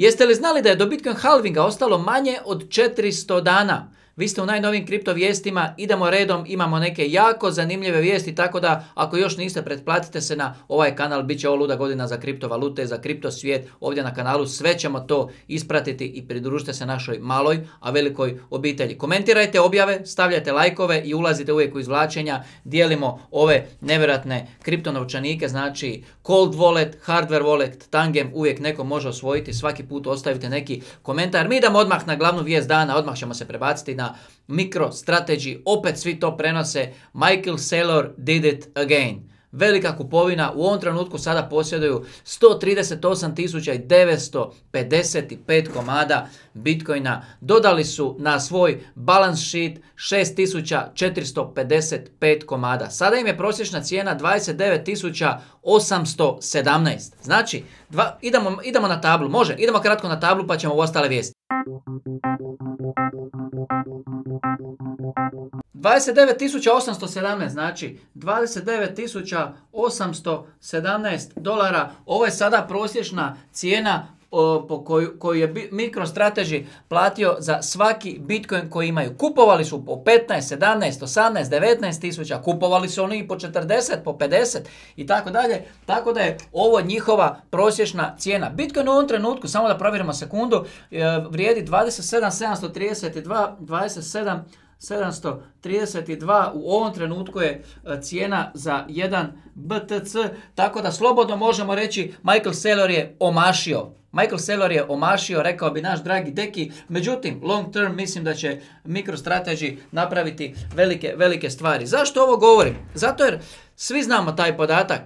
Jeste li znali da je do Bitcoin halvinga ostalo manje od 400 dana? Vi ste u najnovim kripto vijestima, idemo redom, imamo neke jako zanimljive vijesti, tako da ako još niste, pretplatite se na ovaj kanal, bit će ovo luda godina za kriptovalute, za kripto svijet, ovdje na kanalu, sve ćemo to ispratiti i pridružite se našoj maloj, a velikoj obitelji. Komentirajte objave, stavljajte lajkove i ulazite uvijek u izvlačenja, dijelimo ove nevjerojatne novčanike, znači cold wallet, hardware wallet, tangem, uvijek neko može osvojiti, svaki put ostavite neki komentar. Mi idemo odmah na glavnu vijest dana, odmah ćemo se prebaciti na Micro MicroStrategy, opet svi to prenose, Michael Saylor did it again. Velika kupovina, u ovom trenutku sada posjeduju 138.955 komada Bitcoina. Dodali su na svoj balance sheet 6.455 komada. Sada im je prosječna cijena 29.817. Znači, idemo, idemo na tablu, može, idemo kratko na tablu pa ćemo u ostale vijesti. 29.817, znači 29.817 dolara. Ovo je sada prosječna cijena po koju, je MicroStrategy platio za svaki Bitcoin koji imaju. Kupovali su po 15, 17, 18, 19 tisuća, kupovali su oni i po 40, po 50 i tako dalje. Tako da je ovo njihova prosječna cijena. Bitcoin u ovom trenutku, samo da provjerimo sekundu, e, vrijedi 27.732, 27 732 u ovom trenutku je e, cijena za jedan BTC, tako da slobodno možemo reći Michael Saylor je omašio. Michael Saylor je omašio, rekao bi naš dragi deki, međutim long term mislim da će MicroStrategy napraviti velike, velike stvari. Zašto ovo govorim? Zato jer svi znamo taj podatak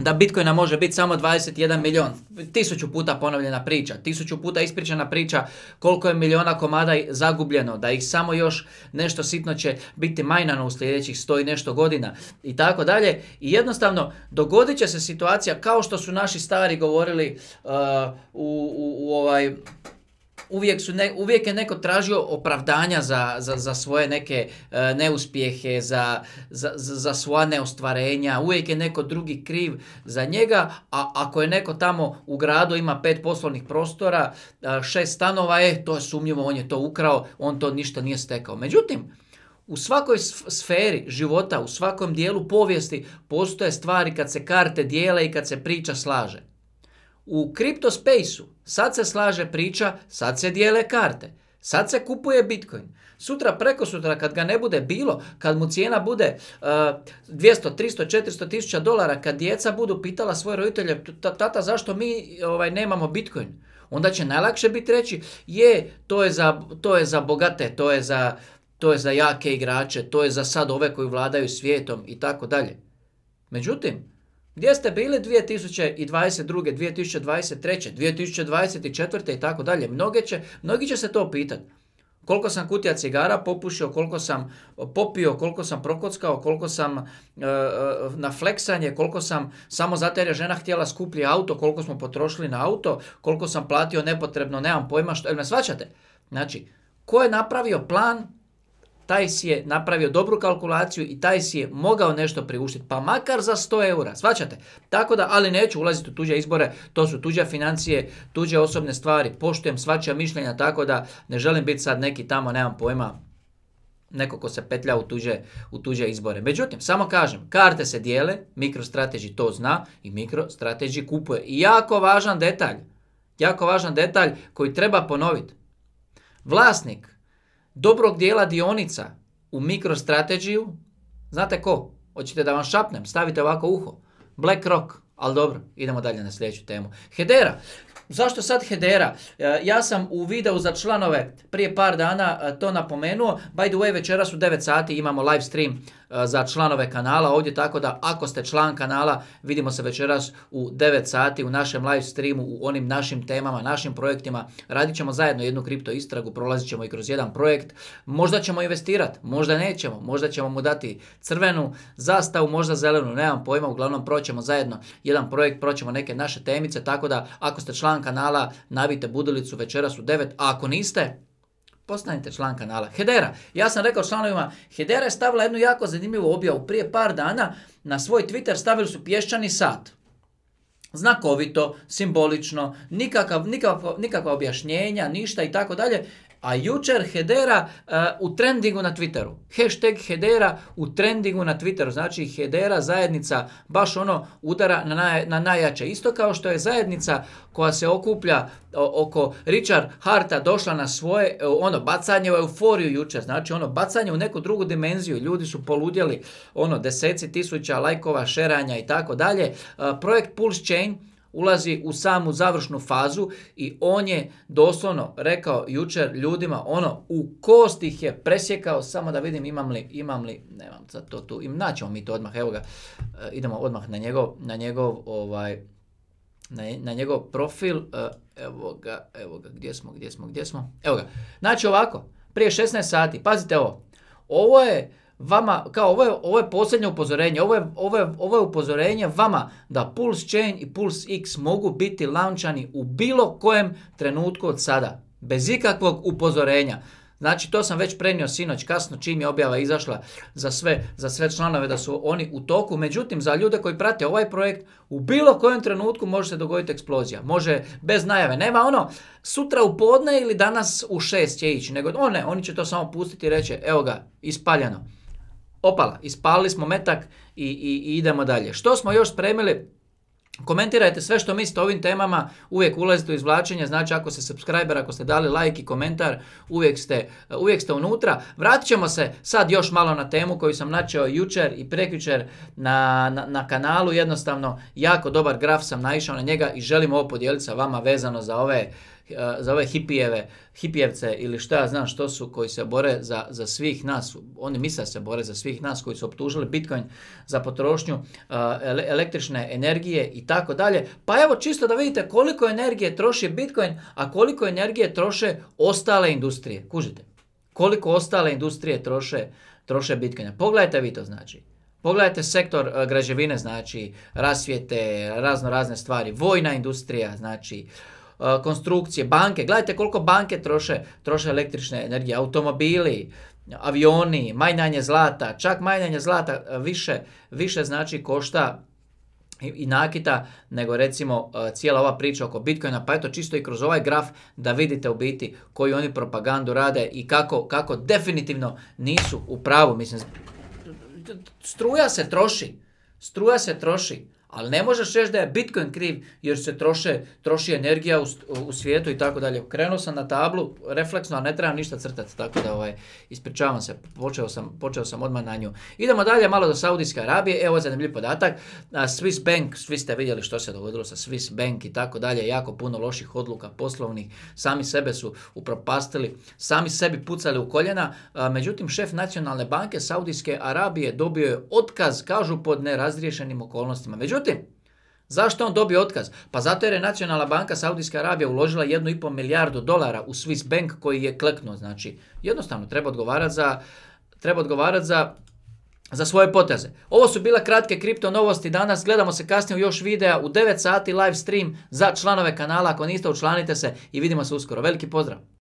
da Bitcoina može biti samo 21 milion. Tisuću puta ponovljena priča, tisuću puta ispričana priča koliko je miliona komada zagubljeno, da ih samo još nešto sitno će biti majnano u sljedećih sto i nešto godina i tako dalje. I jednostavno dogodit će se situacija kao što su naši stari govorili uh, u ovaj uvijek, su uvijek je neko tražio opravdanja za, za, za svoje neke e, neuspjehe, za, za, za svoja neostvarenja, uvijek je neko drugi kriv za njega, a ako je neko tamo u gradu ima pet poslovnih prostora, e, šest stanova, je, to je sumnjivo, on je to ukrao, on to ništa nije stekao. Međutim, u svakoj sferi života, u svakom dijelu povijesti postoje stvari kad se karte dijele i kad se priča slaže. U kripto spaceu sad se slaže priča, sad se dijele karte, sad se kupuje Bitcoin. Sutra preko sutra kad ga ne bude bilo, kad mu cijena bude 200, 300, 400 tisuća dolara, kad djeca budu pitala svoje roditelje, tata zašto mi ovaj, nemamo Bitcoin? Onda će najlakše biti reći, je, to je za, to je za bogate, to je za, to je za jake igrače, to je za sad ove koji vladaju svijetom i tako dalje. Međutim, gdje ste bili 2022., 2023., 2024. i tako dalje? Mnoge će, mnogi će se to pitati. Koliko sam kutija cigara popušio, koliko sam popio, koliko sam prokockao, koliko sam e, e, na fleksanje, koliko sam samo zato jer je žena htjela skuplji auto, koliko smo potrošili na auto, koliko sam platio nepotrebno, nemam pojma što, jel me svačate? Znači, ko je napravio plan taj si je napravio dobru kalkulaciju i taj si je mogao nešto priuštiti, pa makar za 100 eura, svačate? Tako da, ali neću ulaziti u tuđe izbore, to su tuđe financije, tuđe osobne stvari, poštujem svačija mišljenja, tako da ne želim biti sad neki tamo, nemam pojma, neko ko se petlja u tuđe, u tuđe izbore. Međutim, samo kažem, karte se dijele, MicroStrategy to zna i MicroStrategy kupuje. I jako važan detalj, jako važan detalj koji treba ponoviti. Vlasnik dobrog dijela dionica u mikrostratežiju, znate ko? Hoćete da vam šapnem, stavite ovako uho. BlackRock, ali dobro, idemo dalje na sljedeću temu. Hedera, Zašto sad Hedera? E, ja sam u videu za članove prije par dana e, to napomenuo. By the way, večeras u 9 sati imamo live stream E, za članove kanala ovdje, tako da ako ste član kanala, vidimo se večeras u 9 sati u našem live streamu, u onim našim temama, našim projektima. Radit ćemo zajedno jednu kripto istragu, prolazit ćemo i kroz jedan projekt. Možda ćemo investirati, možda nećemo, možda ćemo mu dati crvenu zastavu, možda zelenu, nemam pojma, uglavnom proćemo zajedno jedan projekt, proćemo neke naše temice, tako da ako ste član kanala, navite budilicu večeras u 9, a ako niste, Postanite član kanala. Hedera. Ja sam rekao članovima, Hedera je stavila jednu jako zanimljivu objavu. Prije par dana na svoj Twitter stavili su pješčani sat. Znakovito, simbolično, nikakva objašnjenja, ništa i tako dalje. A jučer Hedera eh, u trendingu na Twitteru. Hashtag Hedera u trendingu na Twitteru. Znači Hedera zajednica baš ono udara na, naj, na najjače. Isto kao što je zajednica koja se okuplja oko Richard Harta došla na svoje eh, ono bacanje u euforiju jučer. Znači ono bacanje u neku drugu dimenziju. Ljudi su poludjeli ono deseci tisuća lajkova, šeranja i tako dalje. Eh, projekt Pulse Chain ulazi u samu završnu fazu i on je doslovno rekao jučer ljudima ono u kost ih je presjekao samo da vidim imam li, imam li, nemam sad to tu, im naćemo mi to odmah, evo ga, e, idemo odmah na njegov, na njegov ovaj, na, njegov profil, e, evo ga, evo ga, gdje smo, gdje smo, gdje smo, evo ga, znači ovako, prije 16 sati, pazite ovo, ovo je vama, kao ovo je, ovo je posljednje upozorenje, ovo je, ovo, je, ovo je upozorenje vama da Pulse Chain i Pulse X mogu biti launchani u bilo kojem trenutku od sada, bez ikakvog upozorenja. Znači to sam već prenio sinoć kasno čim je objava izašla za sve, za sve članove da su oni u toku. Međutim, za ljude koji prate ovaj projekt, u bilo kojem trenutku može se dogoditi eksplozija. Može bez najave. Nema ono sutra u podne ili danas u šest će ići. Nego, o ne, oni će to samo pustiti i reći evo ga, ispaljeno opala, ispalili smo metak i, i, idemo dalje. Što smo još spremili? Komentirajte sve što mislite o ovim temama, uvijek ulazite u izvlačenje, znači ako ste subscriber, ako ste dali like i komentar, uvijek ste, ste unutra. Vratit ćemo se sad još malo na temu koju sam načeo jučer i prekjučer na, na, na, kanalu, jednostavno jako dobar graf sam naišao na njega i želim ovo podijeliti sa vama vezano za ove Eh, za ove hipijeve, hipijevce ili šta ja znam što su koji se bore za, za svih nas, oni misle se bore za svih nas koji su optužili Bitcoin za potrošnju eh, električne energije i tako dalje. Pa evo čisto da vidite koliko energije troši Bitcoin, a koliko energije troše ostale industrije. Kužite, koliko ostale industrije troše, troše Bitcoina. Pogledajte vi to znači. Pogledajte sektor eh, građevine, znači rasvijete, razno razne stvari, vojna industrija, znači Eh, konstrukcije, banke, gledajte koliko banke troše, troše električne energije, automobili, avioni, majnanje zlata, čak majnanje zlata eh, više, više znači košta i nakita, nego recimo eh, cijela ova priča oko Bitcoina, pa eto čisto i kroz ovaj graf da vidite u biti koju oni propagandu rade i kako, kako definitivno nisu u pravu. Mislim, struja se troši, struja se troši, ali ne možeš reći da je Bitcoin kriv jer se troše, troši energija u, svijetu i tako dalje. Krenuo sam na tablu refleksno, a ne trebam ništa crtati, tako da ovaj, ispričavam se, počeo sam, počeo sam odmah na nju. Idemo dalje malo do Saudijske Arabije, evo ovaj zanimljiv podatak, Swiss Bank, svi ste vidjeli što se dogodilo sa Swiss Bank i tako dalje, jako puno loših odluka poslovnih, sami sebe su upropastili, sami sebi pucali u koljena, međutim šef nacionalne banke Saudijske Arabije dobio je otkaz, kažu pod nerazriješenim okolnostima. Međutim, Međutim, zašto on dobio otkaz? Pa zato jer je Nacionalna banka Saudijska Arabija uložila 1,5 milijardu dolara u Swiss Bank koji je kleknuo. Znači, jednostavno treba odgovarati za treba odgovarati za za svoje poteze. Ovo su bila kratke kripto novosti danas, gledamo se kasnije u još videa u 9 sati live stream za članove kanala, ako niste učlanite se i vidimo se uskoro. Veliki pozdrav!